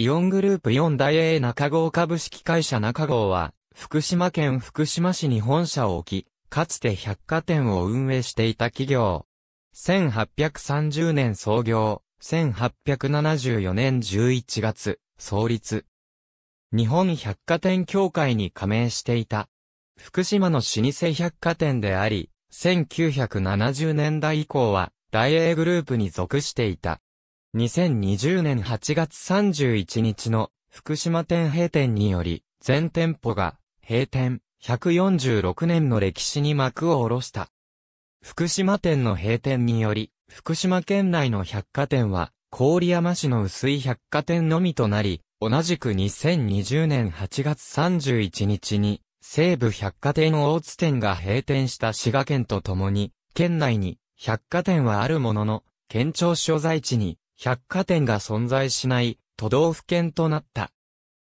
イオングループ4大 A 中郷株式会社中郷は、福島県福島市に本社を置き、かつて百貨店を運営していた企業。1830年創業、1874年11月、創立。日本百貨店協会に加盟していた。福島の老舗百貨店であり、1970年代以降は、大英グループに属していた。2020年8月31日の福島店閉店により、全店舗が閉店146年の歴史に幕を下ろした。福島店の閉店により、福島県内の百貨店は、郡山市の薄い百貨店のみとなり、同じく2020年8月31日に、西部百貨店大津店が閉店した滋賀県とともに、県内に百貨店はあるものの、県庁所在地に百貨店が存在しない都道府県となった。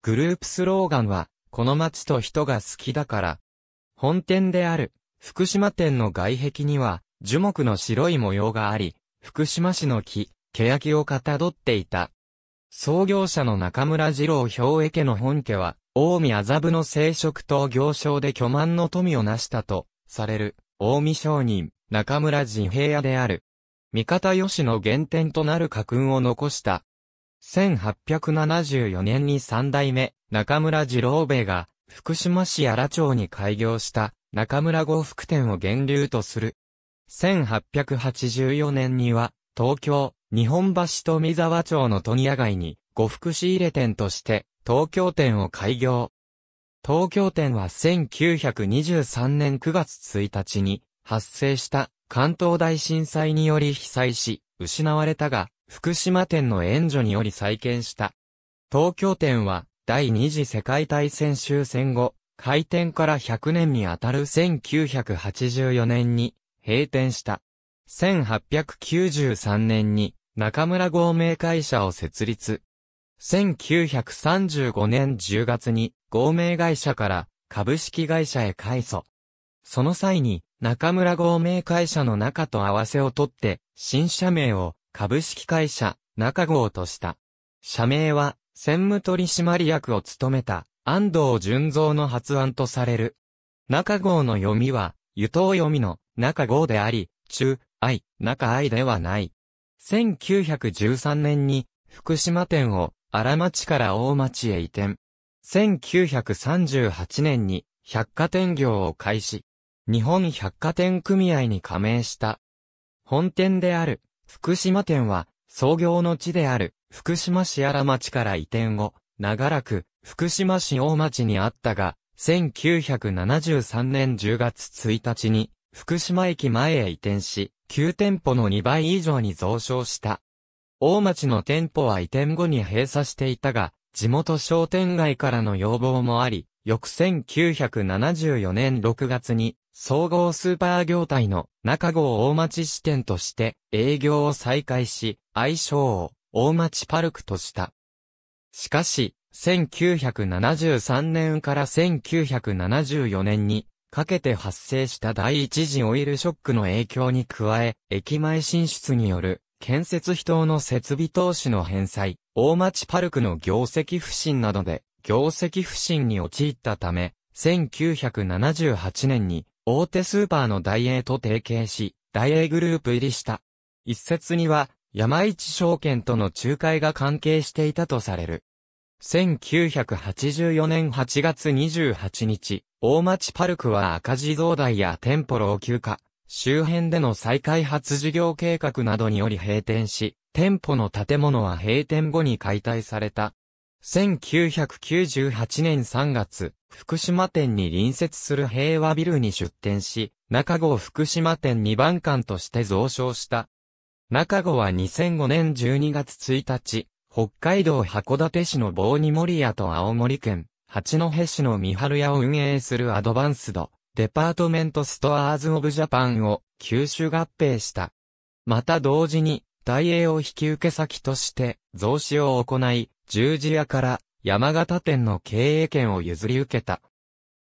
グループスローガンは、この街と人が好きだから。本店である、福島店の外壁には、樹木の白い模様があり、福島市の木、欅をかたどっていた。創業者の中村二郎兵衛家の本家は、近江麻布の聖職と行商で巨万の富を成したと、される、近江商人、中村治平屋である。三方しの原点となる家訓を残した。1874年に三代目、中村次郎兵衛が、福島市荒町に開業した、中村呉服店を源流とする。1884年には、東京、日本橋富沢町の富屋街に、呉服仕入れ店として、東京店を開業。東京店は1923年9月1日に、発生した関東大震災により被災し、失われたが、福島店の援助により再建した。東京店は、第二次世界大戦終戦後、開店から100年にあたる1984年に閉店した。1893年に中村合名会社を設立。1935年10月に合名会社から株式会社へ改祖。その際に、中村合名会社の中と合わせを取って、新社名を、株式会社、中合とした。社名は、専務取締役を務めた、安藤純造の発案とされる。中合の読みは、湯頭読みの、中合であり、中、愛、中愛ではない。1913年に、福島店を、荒町から大町へ移転。1938年に、百貨店業を開始。日本百貨店組合に加盟した。本店である福島店は創業の地である福島市荒町から移転後、長らく福島市大町にあったが、1973年10月1日に福島駅前へ移転し、9店舗の2倍以上に増床した。大町の店舗は移転後に閉鎖していたが、地元商店街からの要望もあり、翌1974年6月に総合スーパー業態の中郷大町支店として営業を再開し、愛称を大町パルクとした。しかし、1973年から1974年にかけて発生した第一次オイルショックの影響に加え、駅前進出による建設費等の設備投資の返済、大町パルクの業績不振などで業績不振に陥ったため、1978年に大手スーパーのダイエーと提携し、ダイエーグループ入りした。一説には、山市証券との仲介が関係していたとされる。1984年8月28日、大町パルクは赤字増大や店舗老朽化、周辺での再開発事業計画などにより閉店し、店舗の建物は閉店後に解体された。1998年3月、福島店に隣接する平和ビルに出店し、中郷福島店2番館として増床した。中郷は2005年12月1日、北海道函館市の棒に森屋と青森県、八戸市の三春屋を運営するアドバンスド、デパートメントストアーズ・オブ・ジャパンを吸収合併した。また同時に、大英を引き受け先として、増資を行い、十字屋から山形店の経営権を譲り受けた。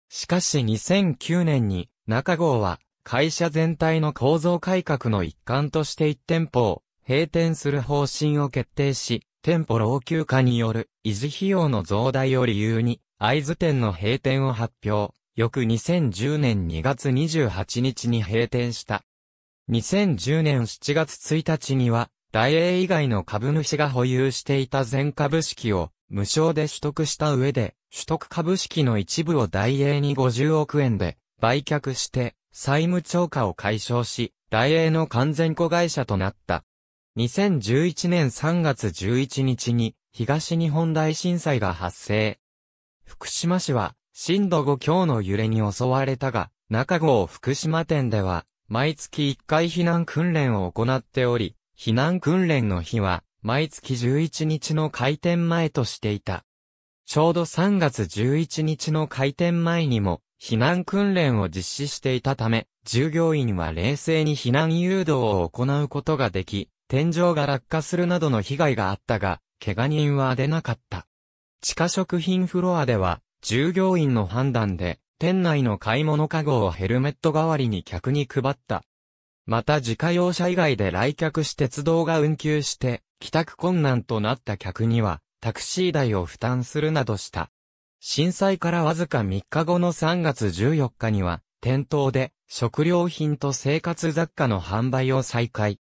しかし2009年に中郷は会社全体の構造改革の一環として1店舗を閉店する方針を決定し、店舗老朽化による維持費用の増大を理由に、会津店の閉店を発表。翌2010年2月28日に閉店した。2010年7月1日には、大英以外の株主が保有していた全株式を無償で取得した上で、取得株式の一部を大英に50億円で売却して、債務超過を解消し、大英の完全子会社となった。2011年3月11日に東日本大震災が発生。福島市は震度5強の揺れに襲われたが、中郷福島店では毎月1回避難訓練を行っており、避難訓練の日は毎月11日の開店前としていた。ちょうど3月11日の開店前にも、避難訓練を実施していたため、従業員は冷静に避難誘導を行うことができ、天井が落下するなどの被害があったが、怪我人は出なかった。地下食品フロアでは、従業員の判断で、店内の買い物カゴをヘルメット代わりに客に配った。また自家用車以外で来客し鉄道が運休して、帰宅困難となった客には、タクシー代を負担するなどした。震災からわずか3日後の3月14日には、店頭で食料品と生活雑貨の販売を再開。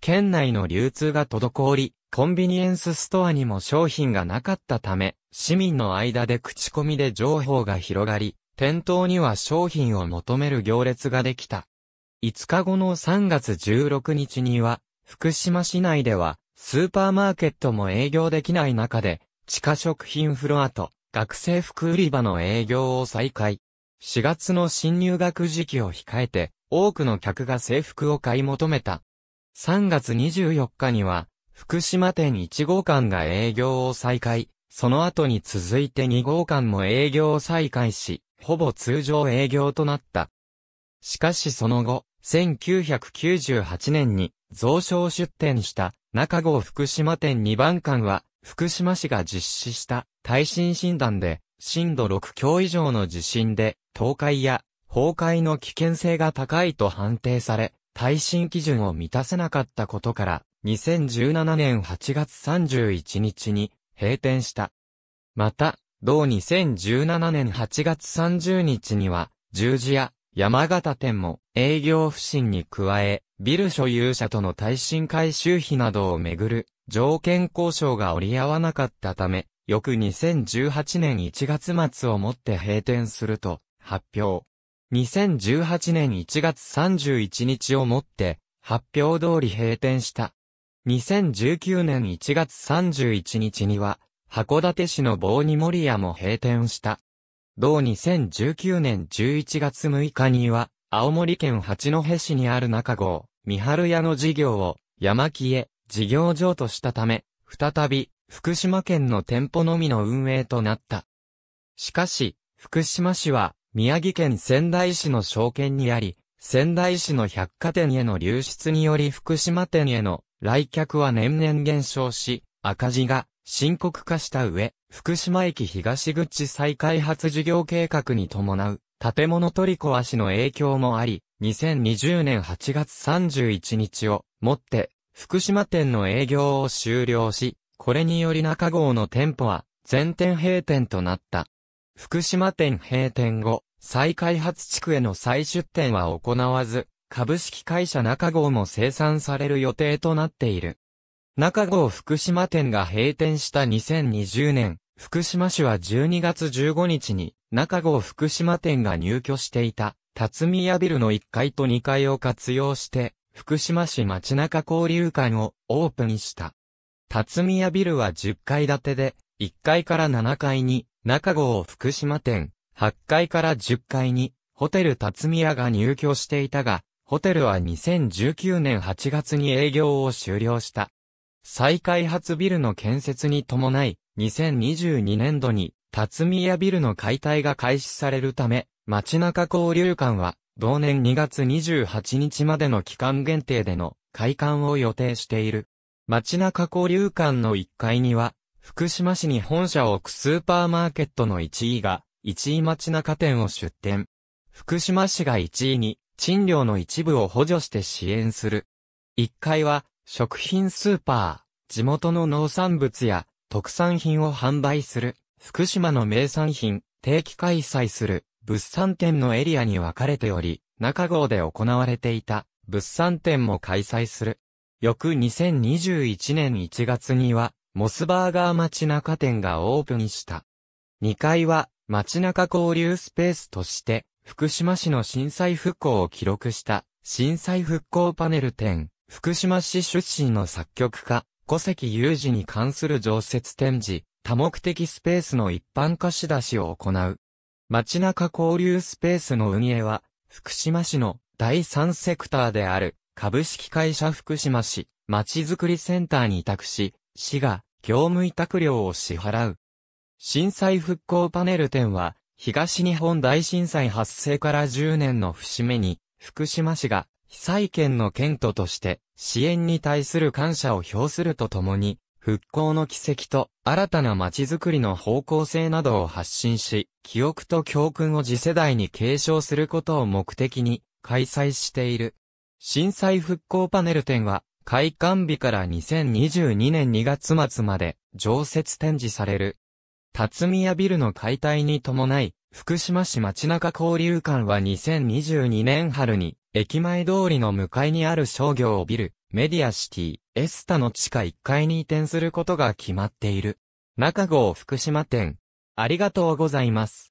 県内の流通が滞り、コンビニエンスストアにも商品がなかったため、市民の間で口コミで情報が広がり、店頭には商品を求める行列ができた。5日後の3月16日には、福島市内ではスーパーマーケットも営業できない中で、地下食品フロアと学生服売り場の営業を再開。4月の新入学時期を控えて、多くの客が制服を買い求めた。3月24日には、福島店1号館が営業を再開、その後に続いて2号館も営業を再開し、ほぼ通常営業となった。しかしその後、1998年に蔵書を出展した中郷福島店2番館は、福島市が実施した耐震診断で、震度6強以上の地震で、倒壊や崩壊の危険性が高いと判定され、耐震基準を満たせなかったことから、2017年8月31日に閉店した。また、同2017年8月30日には、十字や山形店も営業不振に加え、ビル所有者との耐震改修費などをめぐる条件交渉が折り合わなかったため、翌2018年1月末をもって閉店すると発表。2018年1月31日をもって発表通り閉店した。2019年1月31日には函館市の棒に森屋も閉店した。同2019年11月6日には、青森県八戸市にある中郷、三春屋の事業を、山木へ、事業場としたため、再び、福島県の店舗のみの運営となった。しかし、福島市は、宮城県仙台市の証券にあり、仙台市の百貨店への流出により福島店への来客は年々減少し、赤字が深刻化した上、福島駅東口再開発事業計画に伴う、建物取り壊しの影響もあり、2020年8月31日をもって、福島店の営業を終了し、これにより中郷の店舗は全店閉店となった。福島店閉店後、再開発地区への再出店は行わず、株式会社中郷も生産される予定となっている。中郷福島店が閉店した2020年福島市は12月15日に中郷福島店が入居していた辰宮ビルの1階と2階を活用して福島市町中交流館をオープンした。辰宮ビルは10階建てで1階から7階に中郷福島店、8階から10階にホテル辰宮が入居していたが、ホテルは2019年8月に営業を終了した。再開発ビルの建設に伴い、2022年度に、辰宮ビルの解体が開始されるため、街中交流館は、同年2月28日までの期間限定での開館を予定している。街中交流館の1階には、福島市に本社を置くスーパーマーケットの1位が、1位町中店を出店。福島市が1位に、賃料の一部を補助して支援する。1階は、食品スーパー、地元の農産物や特産品を販売する、福島の名産品、定期開催する、物産展のエリアに分かれており、中郷で行われていた、物産展も開催する。翌2021年1月には、モスバーガー街中店がオープンした。2階は、街中交流スペースとして、福島市の震災復興を記録した、震災復興パネル展、福島市出身の作曲家、古籍有事に関する常設展示、多目的スペースの一般貸し出しを行う。街中交流スペースの運営は、福島市の第三セクターである株式会社福島市街づくりセンターに委託し、市が業務委託料を支払う。震災復興パネル展は、東日本大震災発生から10年の節目に、福島市が被災県の県都として支援に対する感謝を表するとともに、復興の軌跡と新たな街づくりの方向性などを発信し、記憶と教訓を次世代に継承することを目的に開催している。震災復興パネル展は、開館日から2022年2月末まで常設展示される。辰宮ビルの解体に伴い、福島市町中交流館は2022年春に、駅前通りの向かいにある商業ビル、メディアシティ、エスタの地下1階に移転することが決まっている。中郷福島店。ありがとうございます。